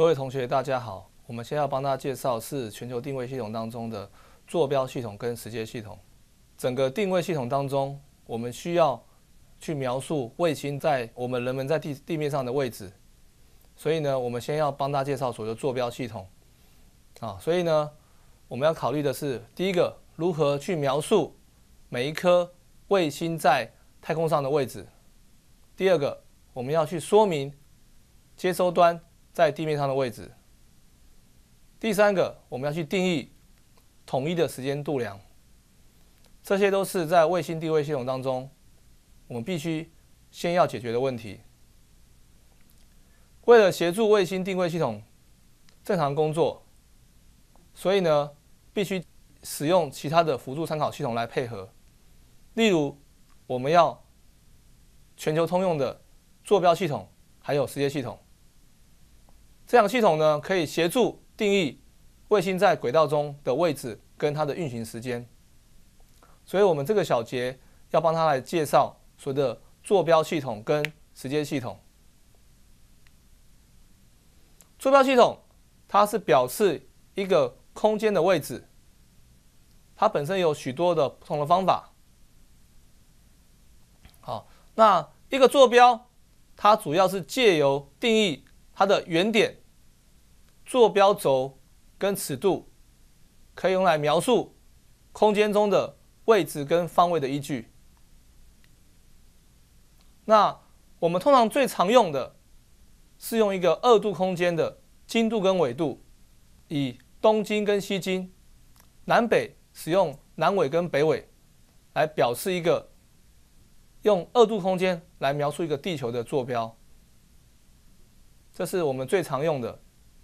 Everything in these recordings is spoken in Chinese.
各位同学，大家好。我们先要帮大家介绍是全球定位系统当中的坐标系统跟时间系统。整个定位系统当中，我们需要去描述卫星在我们人们在地地面上的位置。所以呢，我们先要帮大家介绍所谓的坐标系统。啊，所以呢，我们要考虑的是第一个，如何去描述每一颗卫星在太空上的位置；第二个，我们要去说明接收端。在地面上的位置。第三个，我们要去定义统一的时间度量。这些都是在卫星定位系统当中，我们必须先要解决的问题。为了协助卫星定位系统正常工作，所以呢，必须使用其他的辅助参考系统来配合。例如，我们要全球通用的坐标系统，还有时间系统。这样系统呢，可以协助定义卫星在轨道中的位置跟它的运行时间。所以，我们这个小节要帮他来介绍所谓的坐标系统跟时间系统。坐标系统，它是表示一个空间的位置，它本身有许多的不同的方法。好，那一个坐标，它主要是借由定义它的原点。坐标轴跟尺度可以用来描述空间中的位置跟方位的依据。那我们通常最常用的是用一个二度空间的经度跟纬度，以东经跟西经、南北使用南纬跟北纬来表示一个，用二度空间来描述一个地球的坐标。这是我们最常用的。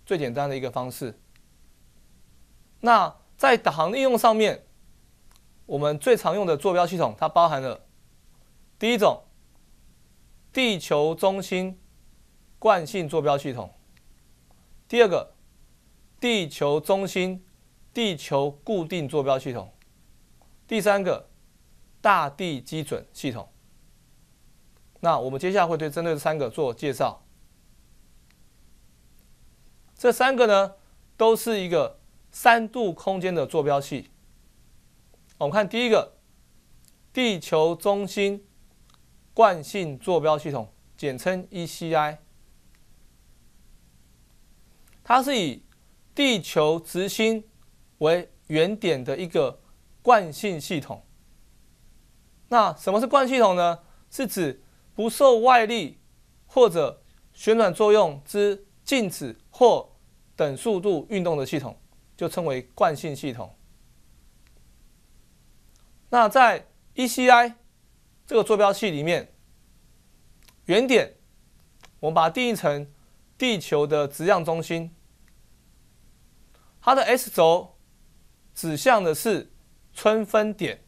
最简单的一个方式。那在导航应用上面，我们最常用的坐标系统，它包含了第一种地球中心惯性坐标系统，第二个地球中心地球固定坐标系统，第三个大地基准系统。那我们接下来会对针对这三个做介绍。这三个呢，都是一个三度空间的坐标系。我们看第一个，地球中心惯性坐标系统，简称 ECI。它是以地球直心为原点的一个惯性系统。那什么是惯性系统呢？是指不受外力或者旋转作用之。静止或等速度运动的系统就称为惯性系统。那在 ECI 这个坐标系里面，原点我们把它定义成地球的质量中心，它的 S 轴指向的是春分点，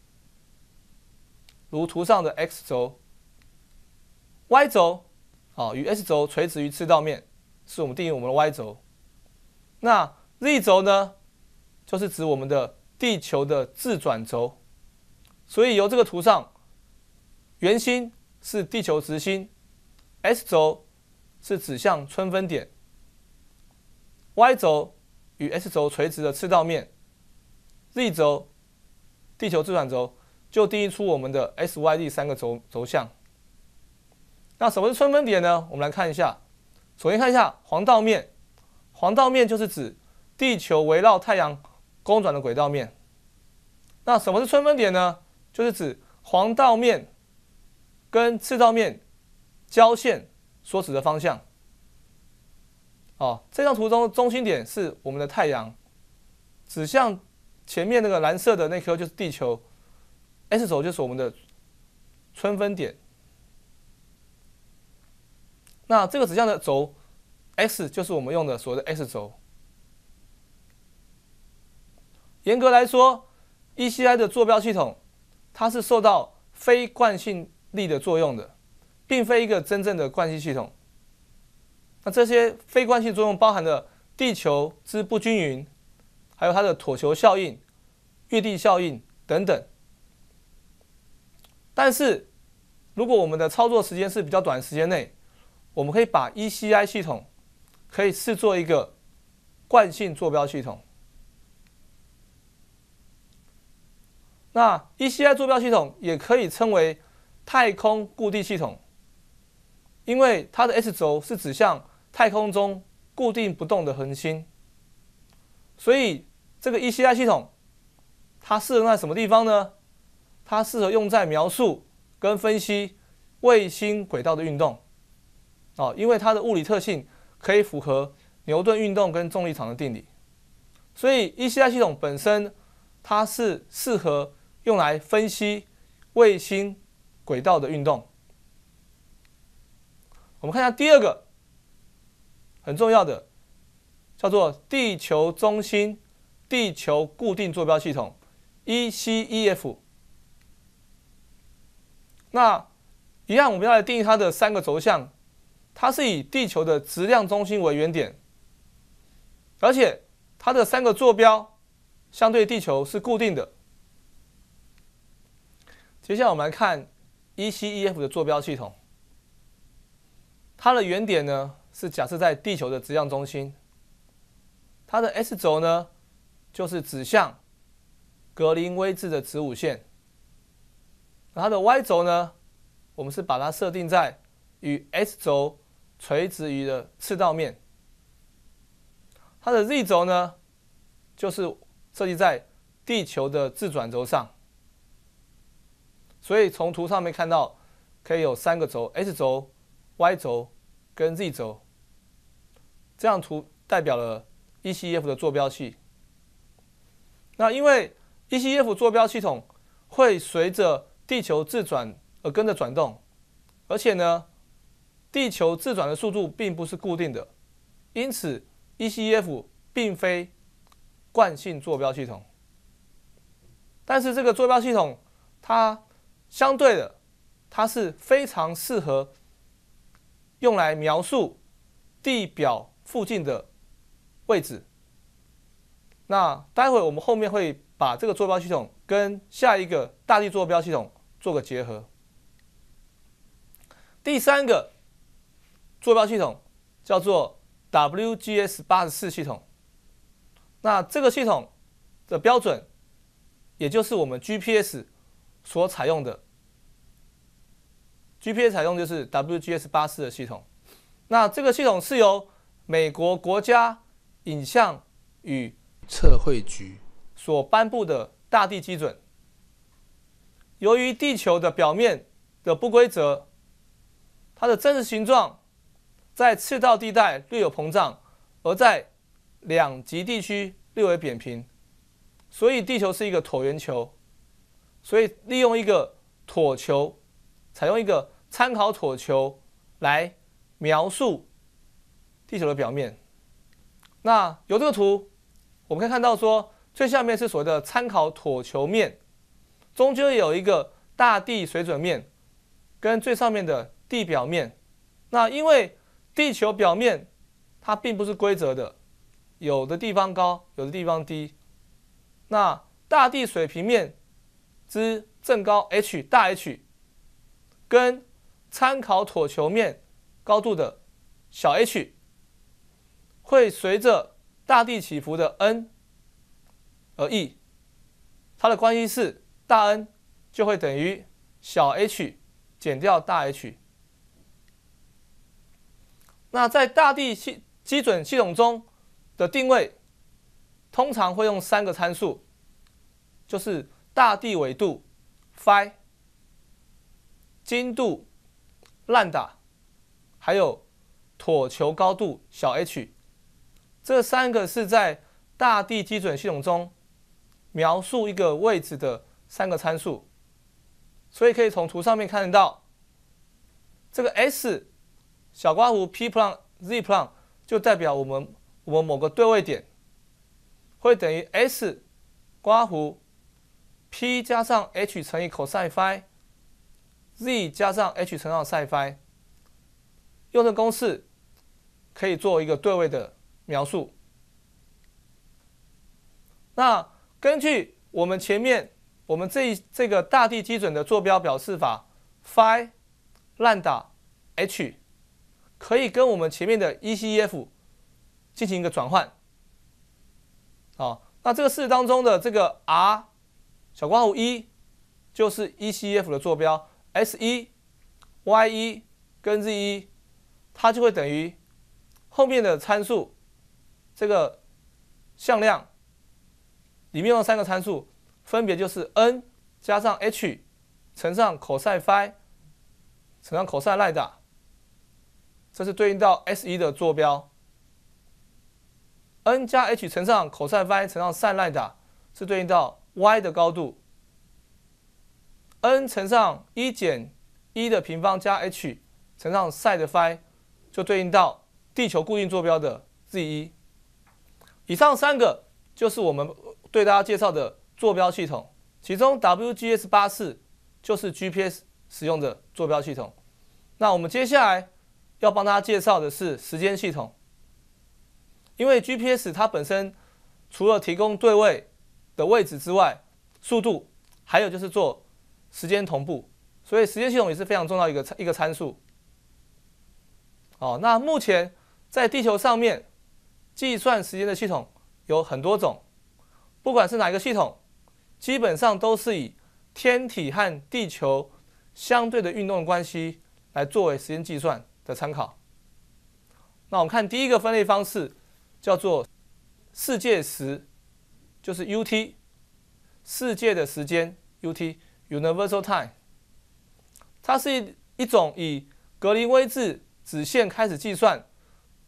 如图上的 X 轴、Y 轴，啊，与 S 轴垂直于赤道面。是我们定义我们的 Y 轴，那 Z 轴呢，就是指我们的地球的自转轴，所以由这个图上，圆心是地球直心，S 轴是指向春分点，Y 轴与 S 轴垂直的赤道面，Z 轴地球自转轴就定义出我们的 S、Y、Z 三个轴轴向。那什么是春分点呢？我们来看一下。首先看一下黄道面，黄道面就是指地球围绕太阳公转的轨道面。那什么是春分点呢？就是指黄道面跟赤道面交线所指的方向。哦，这张图中中心点是我们的太阳，指向前面那个蓝色的那颗就是地球，S 轴就是我们的春分点。那这个指向的轴，x 就是我们用的所谓的 x 轴。严格来说，ECI 的坐标系统，它是受到非惯性力的作用的，并非一个真正的惯性系统。那这些非惯性作用包含的地球之不均匀，还有它的椭球效应、月地效应等等。但是如果我们的操作时间是比较短时间内，我们可以把 ECI 系统可以视作一个惯性坐标系统。那 ECI 坐标系统也可以称为太空固定系统，因为它的 S 轴是指向太空中固定不动的恒星。所以这个 ECI 系统它适合在什么地方呢？它适合用在描述跟分析卫星轨道的运动。哦，因为它的物理特性可以符合牛顿运动跟重力场的定理，所以 e c i 系统本身它是适合用来分析卫星轨道的运动。我们看一下第二个很重要的，叫做地球中心地球固定坐标系统 ECEF。那一样我们要来定义它的三个轴向。它是以地球的质量中心为原点，而且它的三个坐标相对地球是固定的。接下来我们来看 ECEF 的坐标系统，它的原点呢是假设在地球的质量中心，它的 S 轴呢就是指向格林威治的子午线，它的 Y 轴呢，我们是把它设定在与 S 轴。垂直于的赤道面，它的 Z 轴呢，就是设计在地球的自转轴上。所以从图上面看到，可以有三个轴：X 轴、Y 轴跟 Z 轴。这样图代表了 ECF 的坐标系。那因为 ECF 坐标系统会随着地球自转而跟着转动，而且呢。地球自转的速度并不是固定的，因此 ECF 并非惯性坐标系统。但是这个坐标系统它相对的，它是非常适合用来描述地表附近的位置。那待会我们后面会把这个坐标系统跟下一个大地坐标系统做个结合。第三个。坐标系统叫做 WGS 八十四系统。那这个系统的标准，也就是我们 GPS 所采用的 GPS 采用就是 WGS 八四的系统。那这个系统是由美国国家影像与测绘局所颁布的大地基准。由于地球的表面的不规则，它的真实形状。在赤道地带略有膨胀，而在两极地区略微扁平，所以地球是一个椭圆球，所以利用一个椭球，采用一个参考椭球来描述地球的表面。那有这个图，我们可以看到说，最下面是所谓的参考椭球面，中间有一个大地水准面，跟最上面的地表面。那因为地球表面它并不是规则的，有的地方高，有的地方低。那大地水平面之正高 H 大 H 跟参考椭球面高度的小 h 会随着大地起伏的 n 而 e，它的关系是大 n 就会等于小 h 减掉大 H。那在大地系基准系统中的定位，通常会用三个参数，就是大地纬度 i 经度打，还有椭球高度小 h，这三个是在大地基准系统中描述一个位置的三个参数，所以可以从图上面看得到，这个 S。小刮弧 P plus Z plus 就代表我们我们某个对位点会等于 S 刮弧 P 加上 H 乘以 c o s i phi，Z 加上 H 乘上 sin phi。用这公式可以做一个对位的描述。那根据我们前面我们这这个大地基准的坐标表示法，phi、lambda、H。可以跟我们前面的 ECF 进行一个转换啊。那这个式子当中的这个 r 小括号一就是 ECF 的坐标 s 一、y 一跟 z 一，它就会等于后面的参数这个向量里面的三个参数，分别就是 n 加上 h 乘上 cosi n phi 乘上 cosi n e 带。这是对应到 S 1的坐标，n 加 h 乘上 cos p i 乘上 sine 是对应到 y 的高度。n 乘上一减一的平方加 h 乘上 sine phi，就对应到地球固定坐标的 z 一。以上三个就是我们对大家介绍的坐标系统，其中 WGS84 就是 GPS 使用的坐标系统。那我们接下来。要帮他介绍的是时间系统，因为 GPS 它本身除了提供对位的位置之外，速度，还有就是做时间同步，所以时间系统也是非常重要一个一个参数。哦，那目前在地球上面计算时间的系统有很多种，不管是哪一个系统，基本上都是以天体和地球相对的运动关系来作为时间计算。的参考。那我们看第一个分类方式，叫做世界时，就是 UT，世界的时间 UT（Universal Time）。它是一一种以格林威治子线开始计算，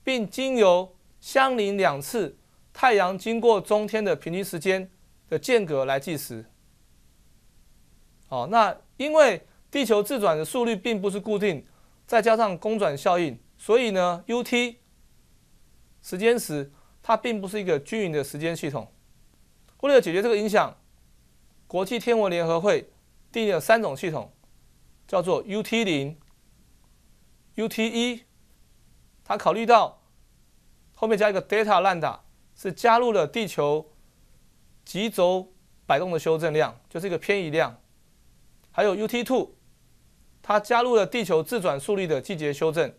并经由相邻两次太阳经过中天的平均时间的间隔来计时。哦，那因为地球自转的速率并不是固定。再加上公转效应，所以呢，UT 时间时它并不是一个均匀的时间系统。为了解决这个影响，国际天文联合会定义了三种系统，叫做 UT 零、u t 1它考虑到后面加一个 d a t a lambda，是加入了地球极轴摆动的修正量，就是一个偏移量。还有 UT two。它加入了地球自转速率的季节修正。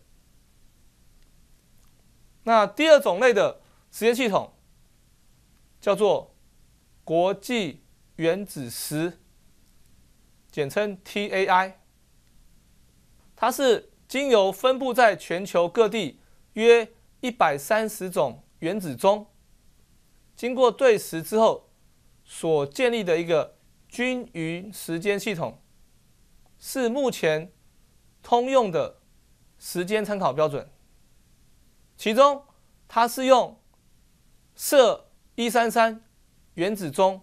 那第二种类的实验系统叫做国际原子时，简称 TAI，它是经由分布在全球各地约一百三十种原子中，经过对时之后所建立的一个均匀时间系统。是目前通用的时间参考标准，其中它是用铯一三三原子钟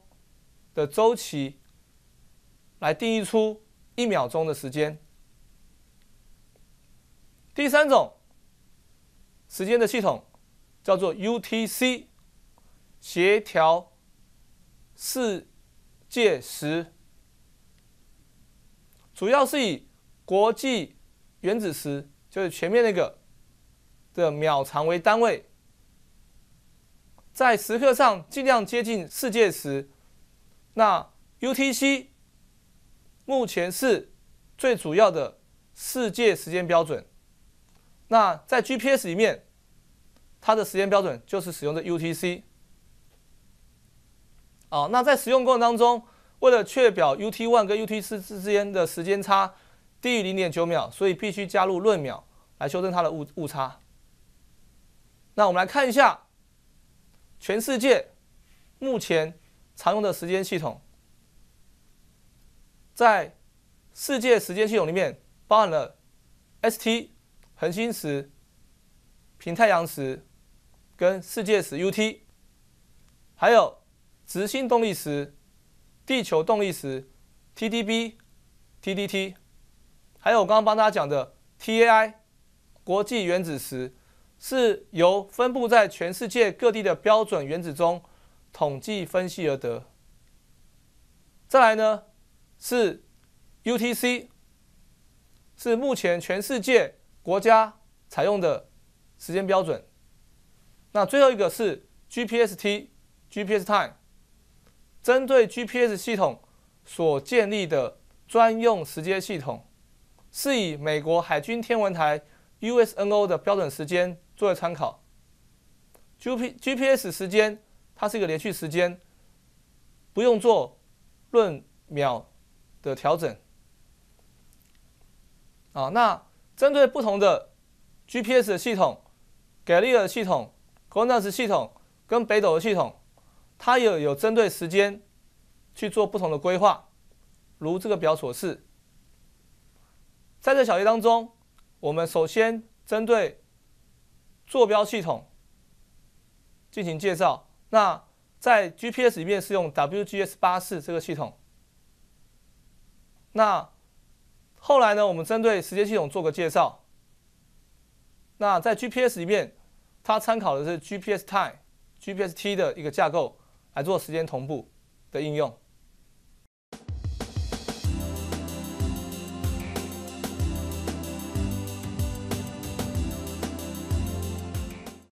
的周期来定义出一秒钟的时间。第三种时间的系统叫做 UTC，协调世界时。主要是以国际原子时，就是前面那个的秒长为单位，在时刻上尽量接近世界时。那 UTC 目前是最主要的世界时间标准。那在 GPS 里面，它的时间标准就是使用的 UTC。哦，那在使用过程当中。为了确保 UT1 跟 UT4 之之间的时间差低于零点九秒，所以必须加入闰秒来修正它的误误差。那我们来看一下全世界目前常用的时间系统。在世界时间系统里面包含了 ST 恒星时、平太阳时跟世界时 UT，还有直性动力时。地球动力时、TDB、TDT，还有我刚刚帮大家讲的 TAI，国际原子时，是由分布在全世界各地的标准原子钟统计分析而得。再来呢是 UTC，是目前全世界国家采用的时间标准。那最后一个是 GPST，GPS Time。针对 GPS 系统所建立的专用时间系统，是以美国海军天文台 USNO 的标准时间作为参考。GP GPS 时间，它是一个连续时间，不用做论秒的调整。啊，那针对不同的 GPS 系统，给力的系统、国泰 s 系统跟北斗的系统。它有有针对时间去做不同的规划，如这个表所示。在这小节当中，我们首先针对坐标系统进行介绍。那在 GPS 里面是用 WGS 八四这个系统。那后来呢，我们针对时间系统做个介绍。那在 GPS 里面，它参考的是 GPS Time（GPST） 的一个架构。来做时间同步的应用。